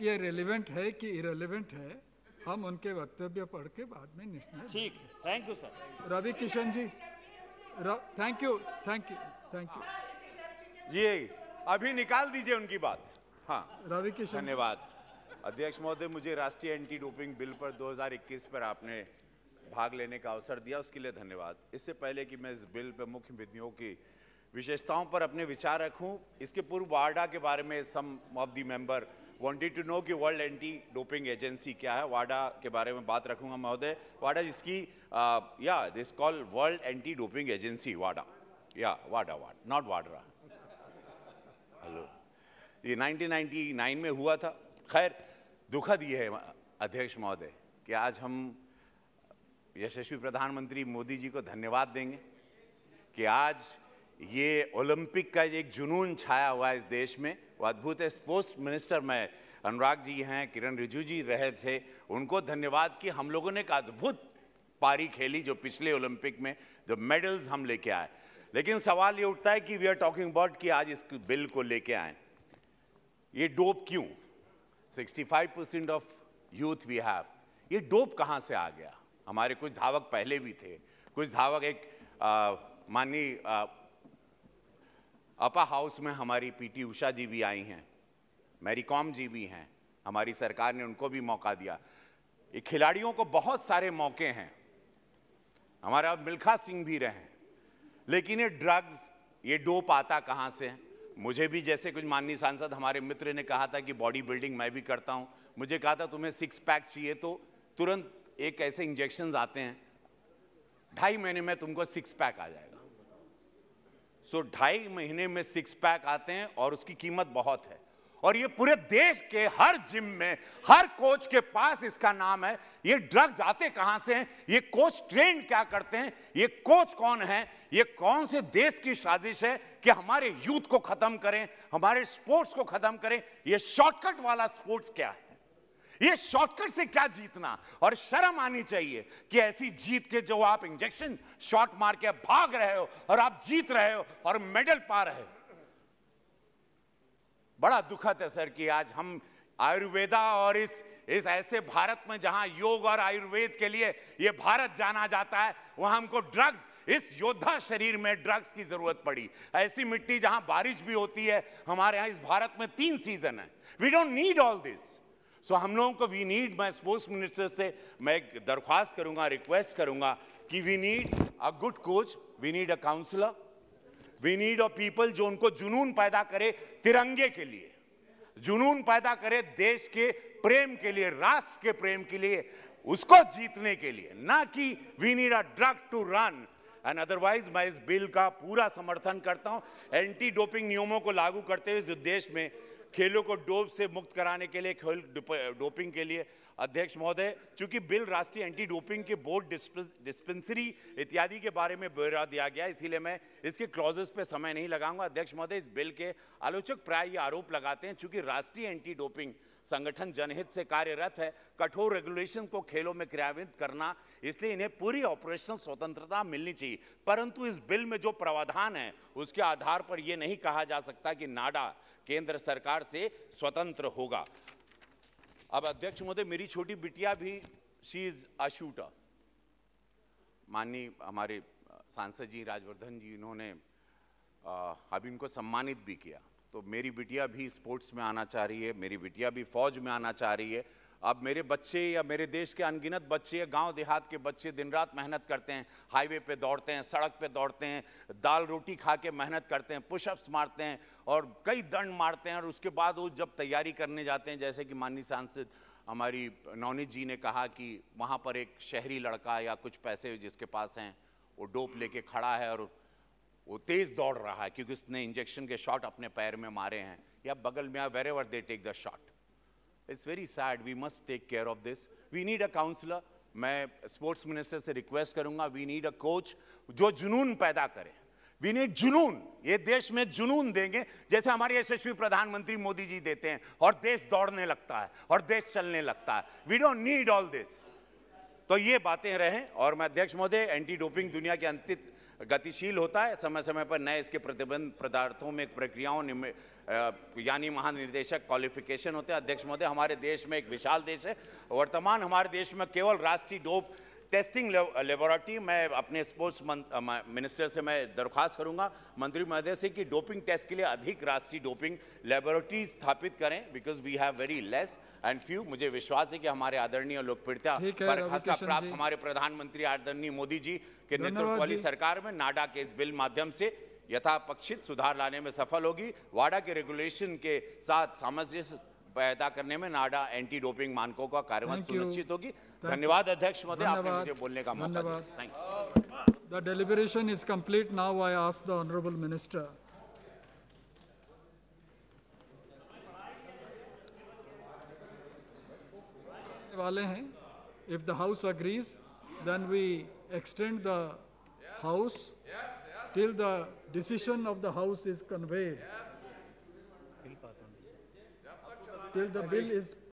ये रेलिवेंट है कि इरेलीवेंट है हम उनके वक्तव्य पढ़ के बाद में निश्चित ठीक thank you sir Ravi Kishan ji thank you thank you thank you जी अभी निकाल दीजिए उनकी बात हाँ रवि किशन धन्यवाद अध्यक्ष महोदय मुझे राष्ट्रीय एंटी डोपिंग बिल पर 2021 पर आपने भाग लेने का अवसर दिया उसके लिए धन्यवाद इससे पहले कि मैं इस बिल पर मुख्य विधियों की विशेषताओं पर अपने विचार रखूं इसके पूर्व वार्डा के बारे में some of the member wanted to know कि वर्ल्ड एंटी डोपिंग एजेंसी क्या है वाडा के बारे में बात रखूंगा महोदय वाडा जिसकी या this call world anti doping agency वाडा या वाडा वाड नॉट वाडरा हेलो ये 1999 में हुआ था खैर दुखद ये है अध्यक्ष महोदय कि आज हम यशस्वी प्रधानमंत्री मोदी जी को धन्यवाद देंगे कि आज ये ओलंपिक का एक जुनून छाया हुआ है इस देश में वो अद्भुत है स्पोर्ट्स मिनिस्टर में अनुराग जी हैं किरण रिजू जी रहे थे उनको धन्यवाद कि हम लोगों ने एक अद्भुत पारी खेली जो पिछले ओलंपिक में जो मेडल्स हम लेके आए लेकिन सवाल ये उठता है कि वी आर टॉकिंग अबाउट कि आज इस बिल को लेके आए ये डोप क्यों 65 percent of youth we have ये डोप कहाँ से आ गया हमारे कुछ धावक पहले भी थे कुछ धावक एक माननीय अपा हाउस में हमारी पीटी उषा जी भी आई हैं मैरी कॉम जी भी हैं हमारी सरकार ने उनको भी मौका दिया खिलाड़ियों को बहुत सारे मौके हैं हमारा मिल्खा सिंह भी रहे लेकिन ये ड्रग्स ये डोप आता कहाँ से मुझे भी जैसे कुछ माननीय सांसद हमारे मित्र ने कहा था कि बॉडी बिल्डिंग मैं भी करता हूँ मुझे कहा था तुम्हें सिक्स पैक चाहिए तो तुरंत एक ऐसे इंजेक्शन आते हैं ढाई महीने में तुमको सिक्स पैक आ जाएगा सो ढाई महीने में सिक्स पैक आते हैं और उसकी कीमत बहुत है और ये पूरे देश के हर जिम में हर कोच के पास इसका नाम है ये ड्रग्स आते कहां से हैं ये कोच ट्रेन क्या करते हैं ये कोच कौन है ये कौन से देश की साजिश है कि हमारे यूथ को खत्म करें हमारे स्पोर्ट्स को खत्म करें ये शॉर्टकट वाला स्पोर्ट्स क्या है ये शॉर्टकट से क्या जीतना और शर्म आनी चाहिए कि ऐसी जीत के जो आप इंजेक्शन शॉर्ट मार के भाग रहे हो और आप जीत रहे हो और मेडल पा रहे हो बड़ा दुखद है सर कि आज हम आयुर्वेदा और इस इस ऐसे भारत में जहां योग और आयुर्वेद के लिए ये भारत जाना जाता है वहां हमको ड्रग्स इस योद्धा शरीर में ड्रग्स की जरूरत पड़ी ऐसी मिट्टी जहां बारिश भी होती है हमारे यहां इस भारत में तीन सीजन है we don't need all this so हम लोगों को वी नीड मैं स्पोर्ट्स मिनिस्टर से मैं दरख्वास्त करूंगा रिक्वेस्ट करूंगा कि we need a good coach we need a counsellor we need a people जो उनको जुनून पैदा करे तिरंगे के लिए जुनून पैदा करे देश के प्रेम के लिए राष्ट्र के प्रेम के लिए उसको जीतने के लिए ना कि we need a drug to run and otherwise मैं इस बिल का पूरा समर्थन करता हूं एंटी डोपिंग नियमों को लागू करते हुए इस देश में खेलों को डोप से मुक्त कराने के लिए खेल डोपिंग के लिए अध्यक्ष महोदय चूंकि बिल राष्ट्रीय एंटी डोपिंग के बोर्ड डिस्पेंसरी इत्यादि के बारे में ब्यौरा दिया गया इसीलिए मैं इसके क्लॉजेस पे समय नहीं लगाऊंगा अध्यक्ष महोदय इस बिल के आलोचक प्राय ये आरोप लगाते हैं चूंकि राष्ट्रीय एंटी डोपिंग संगठन जनहित से कार्यरत है कठोर रेगुलेशन को खेलों में क्रियान्वित करना इसलिए इन्हें पूरी ऑपरेशनल स्वतंत्रता मिलनी चाहिए परंतु इस बिल में जो प्रावधान है उसके आधार पर यह नहीं कहा जा सकता कि नाडा केंद्र सरकार से स्वतंत्र होगा अब अध्यक्ष महोदय मेरी छोटी बिटिया भी शी इज अशूटा माननीय हमारे सांसद जी राजवर्धन जी इन्होंने अभी इनको सम्मानित भी किया तो मेरी बिटिया भी स्पोर्ट्स में आना चाह रही है मेरी बिटिया भी फौज में आना चाह रही है अब मेरे बच्चे या मेरे देश के अनगिनत बच्चे या गांव देहात के बच्चे दिन रात मेहनत करते हैं हाईवे पे दौड़ते हैं सड़क पे दौड़ते हैं दाल रोटी खा के मेहनत करते हैं पुशअप्स मारते हैं और कई दंड मारते हैं और उसके बाद वो जब तैयारी करने जाते हैं जैसे कि माननीय सांसद हमारी नौनीत जी ने कहा कि वहाँ पर एक शहरी लड़का या कुछ पैसे जिसके पास हैं वो डोप हम्म। लेके खड़ा है और वो तेज़ दौड़ रहा है क्योंकि उसने इंजेक्शन के शॉट अपने पैर में मारे हैं या बगल में wherever they take the shot it's very sad we must take care of this we need a counsellor मैं स्पोर्ट्स मिनिस्टर से रिक्वेस्ट करूंगा वी नीड अ कोच जो जुनून पैदा करे वी नीड जुनून ये देश में जुनून देंगे जैसे हमारे यशस्वी प्रधानमंत्री मोदी जी देते हैं और देश दौड़ने लगता है और देश चलने लगता है we don't need all this तो ये बातें रहें और मैं अध्यक्ष महोदय एंटी डोपिंग दुनिया के अंतित्व गतिशील होता है समय समय पर नए इसके प्रतिबंध पदार्थों में प्रक्रियाओं यानी महानिदेशक क्वालिफिकेशन होते हैं अध्यक्ष महोदय हमारे देश में एक विशाल देश है वर्तमान हमारे देश में केवल राष्ट्रीय डोप टेस्टिंग लेबोरेटरी uh, मैं अपने स्पोर्ट्स मिनिस्टर uh, से मैं दरख्वास्त करूंगा मंत्री महोदय से कि डोपिंग टेस्ट के लिए अधिक राष्ट्रीय डोपिंग लेबोरेटरी स्थापित करें because we have very less and few मुझे विश्वास है कि हमारे आदरणीय लोकप्रियता पर खासकर प्राप्त हमारे प्रधानमंत्री आदरणीय मोदी जी के नेतृत्व वाली सरकार में नाडा के इस बिल माध्यम से यथापक्षित सुधार लाने में सफल होगी वाडा के रेगुलेशन के साथ सामंजस्य पैदा करने में नाडा एंटी डोपिंग मानकों का कार्यवाही सुनिश्चित होगी धन्यवाद अध्यक्ष महोदय आपने मुझे बोलने का मौका दिया thank you the deliberation is complete now I ask the honourable minister वाले हैं if the house agrees then we extend the house till the decision of the house is conveyed till the bill